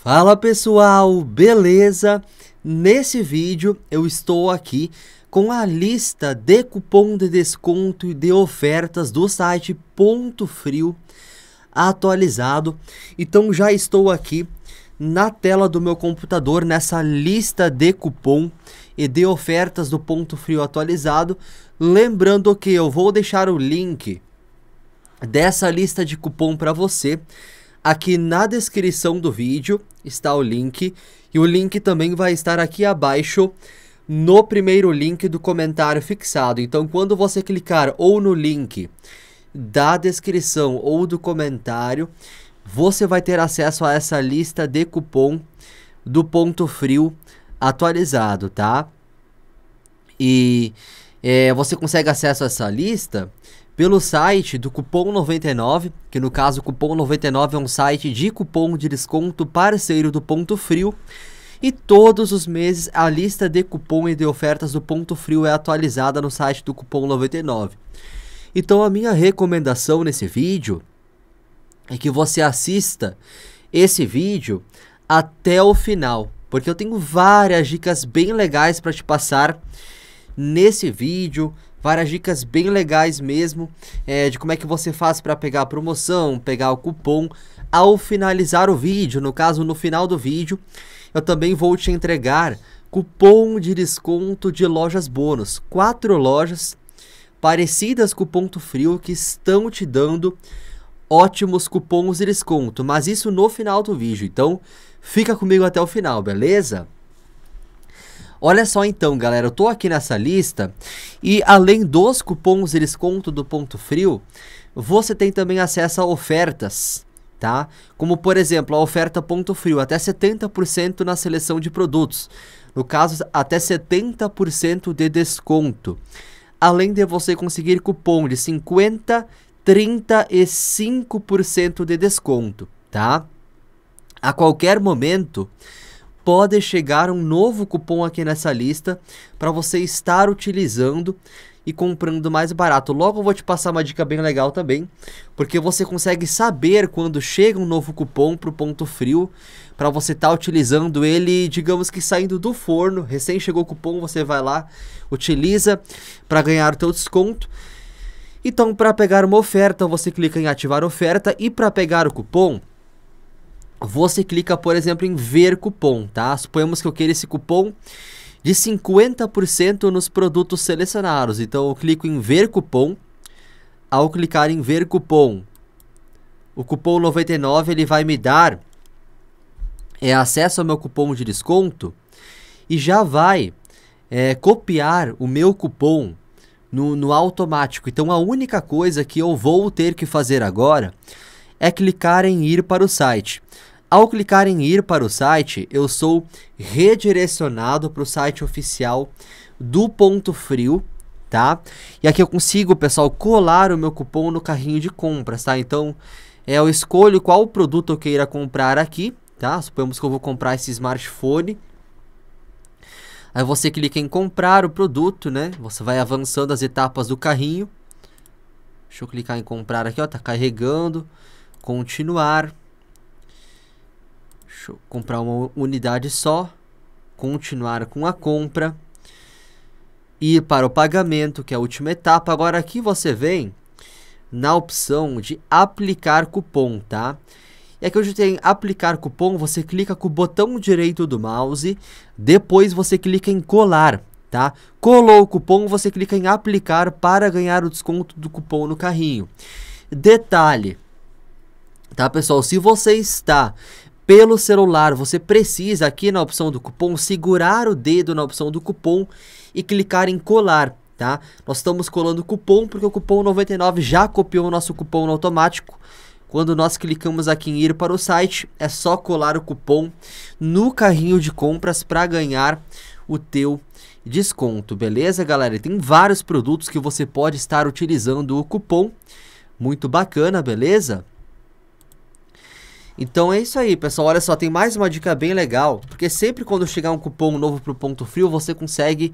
Fala pessoal, beleza? Nesse vídeo eu estou aqui com a lista de cupom de desconto e de ofertas do site Ponto Frio atualizado. Então já estou aqui na tela do meu computador nessa lista de cupom e de ofertas do Ponto Frio atualizado. Lembrando que eu vou deixar o link dessa lista de cupom para você Aqui na descrição do vídeo está o link e o link também vai estar aqui abaixo no primeiro link do comentário fixado. Então, quando você clicar ou no link da descrição ou do comentário, você vai ter acesso a essa lista de cupom do Ponto Frio atualizado, tá? E é, você consegue acesso a essa lista pelo site do Cupom 99, que no caso Cupom 99 é um site de cupom de desconto parceiro do Ponto Frio. E todos os meses a lista de cupom e de ofertas do Ponto Frio é atualizada no site do Cupom 99. Então a minha recomendação nesse vídeo é que você assista esse vídeo até o final, porque eu tenho várias dicas bem legais para te passar nesse vídeo várias dicas bem legais mesmo é, de como é que você faz para pegar a promoção, pegar o cupom ao finalizar o vídeo, no caso no final do vídeo. Eu também vou te entregar cupom de desconto de lojas bônus, quatro lojas parecidas com o Ponto Frio que estão te dando ótimos cupons de desconto, mas isso no final do vídeo. Então, fica comigo até o final, beleza? Olha só então, galera, eu tô aqui nessa lista e além dos cupons de desconto do Ponto Frio, você tem também acesso a ofertas, tá? Como por exemplo, a oferta Ponto Frio, até 70% na seleção de produtos. No caso, até 70% de desconto. Além de você conseguir cupom de 50, 35% de desconto, tá? A qualquer momento, pode chegar um novo cupom aqui nessa lista para você estar utilizando e comprando mais barato. Logo eu vou te passar uma dica bem legal também, porque você consegue saber quando chega um novo cupom para o ponto frio, para você estar tá utilizando ele, digamos que saindo do forno, recém chegou o cupom, você vai lá, utiliza para ganhar o seu desconto. Então, para pegar uma oferta, você clica em ativar oferta e para pegar o cupom, você clica, por exemplo, em ver cupom, tá? Suponhamos que eu queira esse cupom de 50% nos produtos selecionados. Então eu clico em ver cupom. Ao clicar em ver cupom, o cupom 99 ele vai me dar é, acesso ao meu cupom de desconto e já vai é, copiar o meu cupom no, no automático. Então a única coisa que eu vou ter que fazer agora é clicar em ir para o site. Ao clicar em ir para o site, eu sou redirecionado para o site oficial do Ponto Frio, tá? E aqui eu consigo, pessoal, colar o meu cupom no carrinho de compras, tá? Então, é, eu escolho qual produto eu queira comprar aqui, tá? Suponhamos que eu vou comprar esse smartphone. Aí você clica em comprar o produto, né? Você vai avançando as etapas do carrinho. Deixa eu clicar em comprar aqui, ó, tá carregando continuar. Deixa eu comprar uma unidade só, continuar com a compra, ir para o pagamento, que é a última etapa. Agora aqui você vem na opção de aplicar cupom, tá? E aqui onde tem aplicar cupom, você clica com o botão direito do mouse, depois você clica em colar, tá? Colou o cupom, você clica em aplicar para ganhar o desconto do cupom no carrinho. Detalhe, Tá, pessoal? Se você está pelo celular, você precisa aqui na opção do cupom segurar o dedo na opção do cupom e clicar em colar, tá? Nós estamos colando o cupom porque o cupom 99 já copiou o nosso cupom no automático. Quando nós clicamos aqui em ir para o site, é só colar o cupom no carrinho de compras para ganhar o teu desconto, beleza, galera? E tem vários produtos que você pode estar utilizando o cupom. Muito bacana, beleza? Então é isso aí, pessoal. Olha só, tem mais uma dica bem legal, porque sempre quando chegar um cupom novo para o Ponto Frio, você consegue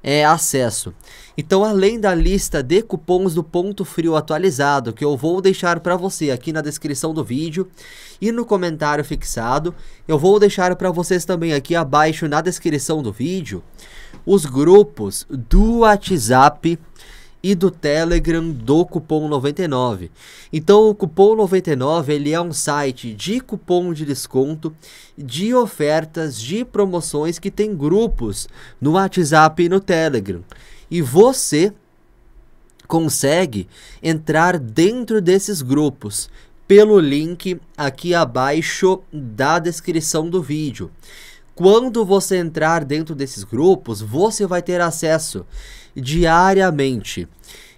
é, acesso. Então, além da lista de cupons do Ponto Frio atualizado, que eu vou deixar para você aqui na descrição do vídeo e no comentário fixado, eu vou deixar para vocês também aqui abaixo na descrição do vídeo os grupos do WhatsApp e do Telegram do cupom 99. Então o cupom 99 ele é um site de cupom de desconto, de ofertas, de promoções que tem grupos no WhatsApp e no Telegram. E você consegue entrar dentro desses grupos pelo link aqui abaixo da descrição do vídeo. Quando você entrar dentro desses grupos, você vai ter acesso diariamente.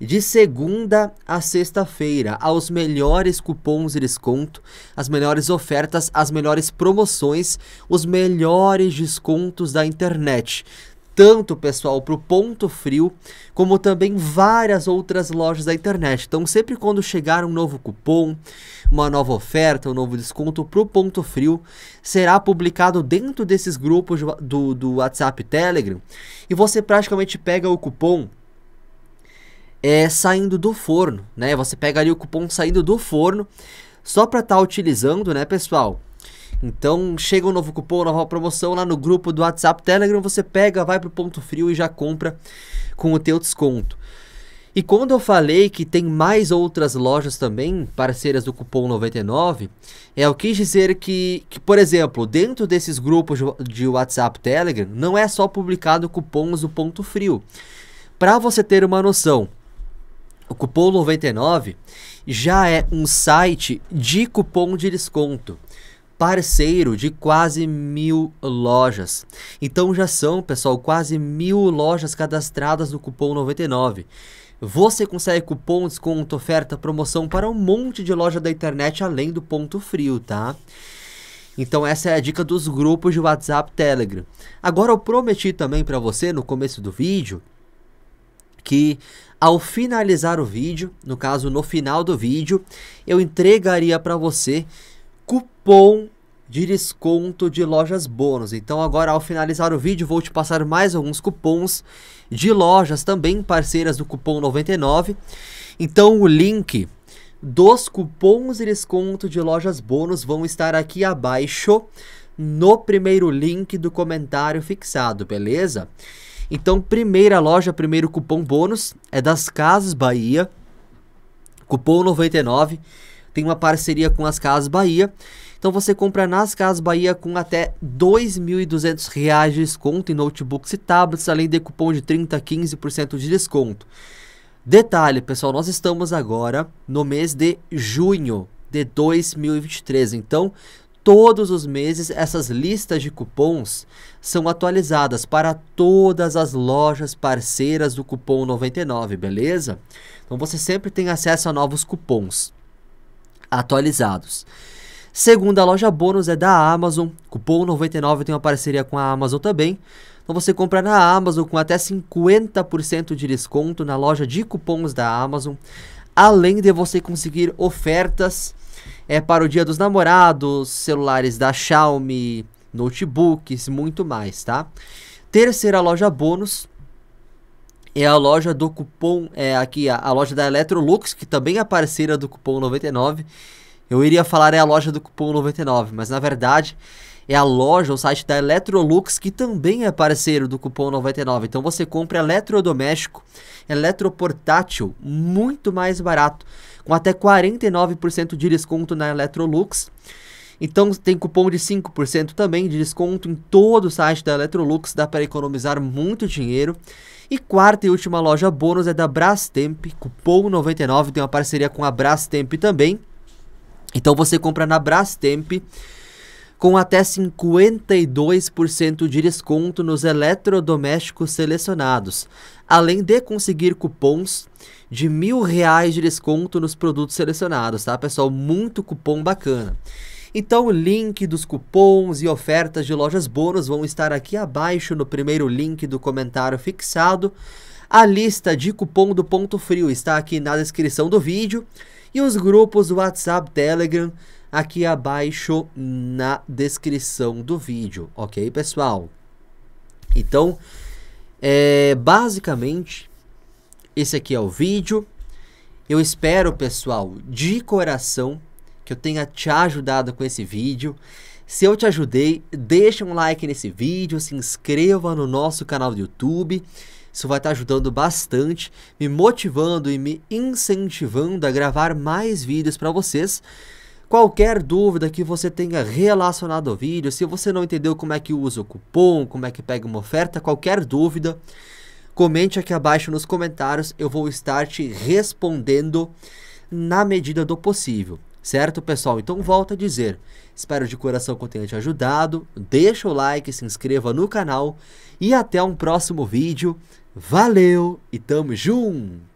De segunda a sexta-feira, aos melhores cupons de desconto, as melhores ofertas, as melhores promoções, os melhores descontos da internet tanto, pessoal, para o Ponto Frio, como também várias outras lojas da internet. Então, sempre quando chegar um novo cupom, uma nova oferta, um novo desconto para o Ponto Frio, será publicado dentro desses grupos do, do WhatsApp Telegram e você praticamente pega o cupom é, saindo do forno, né? Você pega ali o cupom saindo do forno só para estar tá utilizando, né, pessoal? Então chega um novo cupom, nova promoção lá no grupo do WhatsApp, Telegram, você pega, vai pro ponto frio e já compra com o teu desconto. E quando eu falei que tem mais outras lojas também, parceiras do cupom 99, é, eu quis dizer que, que, por exemplo, dentro desses grupos de WhatsApp Telegram, não é só publicado cupons do ponto frio. Para você ter uma noção, o cupom 99 já é um site de cupom de desconto parceiro de quase mil lojas. Então já são, pessoal, quase mil lojas cadastradas no cupom 99. Você consegue cupom, desconto, oferta, promoção para um monte de loja da internet além do ponto frio, tá? Então essa é a dica dos grupos de WhatsApp, Telegram. Agora eu prometi também para você no começo do vídeo que ao finalizar o vídeo, no caso no final do vídeo, eu entregaria para você cupom de desconto de lojas bônus. Então agora ao finalizar o vídeo vou te passar mais alguns cupons de lojas também parceiras do cupom 99. Então o link dos cupons de desconto de lojas bônus vão estar aqui abaixo no primeiro link do comentário fixado, beleza? Então primeira loja, primeiro cupom bônus é das Casas Bahia, cupom 99 tem uma parceria com as Casas Bahia. Então você compra nas Casas Bahia com até R$ 2.200 de desconto em notebooks e tablets, além de cupom de 30 a 15% de desconto. Detalhe, pessoal, nós estamos agora no mês de junho de 2023. Então, todos os meses essas listas de cupons são atualizadas para todas as lojas parceiras do cupom 99, beleza? Então você sempre tem acesso a novos cupons atualizados. Segunda loja bônus é da Amazon. Cupom 99 tem uma parceria com a Amazon também. Então você compra na Amazon com até 50% de desconto na loja de cupons da Amazon. Além de você conseguir ofertas é, para o Dia dos Namorados, celulares da Xiaomi, notebooks, muito mais, tá? Terceira loja bônus é a loja do cupom, é aqui a, a loja da Electrolux, que também é parceira do cupom 99. Eu iria falar é a loja do cupom 99, mas na verdade é a loja, o site da Electrolux, que também é parceiro do cupom 99. Então você compra eletrodoméstico, eletroportátil, muito mais barato, com até 49% de desconto na Electrolux. Então tem cupom de 5% também de desconto em todo o site da Electrolux, dá para economizar muito dinheiro. E quarta e última loja bônus é da Brastemp, cupom 99, tem uma parceria com a Brastemp também. Então você compra na Brastemp com até 52% de desconto nos eletrodomésticos selecionados, além de conseguir cupons de mil reais de desconto nos produtos selecionados, tá pessoal? Muito cupom bacana. Então o link dos cupons e ofertas de lojas bônus vão estar aqui abaixo no primeiro link do comentário fixado. A lista de cupom do Ponto Frio está aqui na descrição do vídeo e os grupos do WhatsApp, Telegram aqui abaixo na descrição do vídeo, ok, pessoal? Então, é, basicamente, esse aqui é o vídeo. Eu espero, pessoal, de coração que eu tenha te ajudado com esse vídeo. Se eu te ajudei, deixa um like nesse vídeo, se inscreva no nosso canal do YouTube. Isso vai estar ajudando bastante, me motivando e me incentivando a gravar mais vídeos para vocês. Qualquer dúvida que você tenha relacionado ao vídeo, se você não entendeu como é que usa o cupom, como é que pega uma oferta, qualquer dúvida, comente aqui abaixo nos comentários, eu vou estar te respondendo na medida do possível. Certo, pessoal? Então volta a dizer. Espero de coração que eu tenha te ajudado. Deixa o like, se inscreva no canal e até um próximo vídeo. Valeu e tamo junto!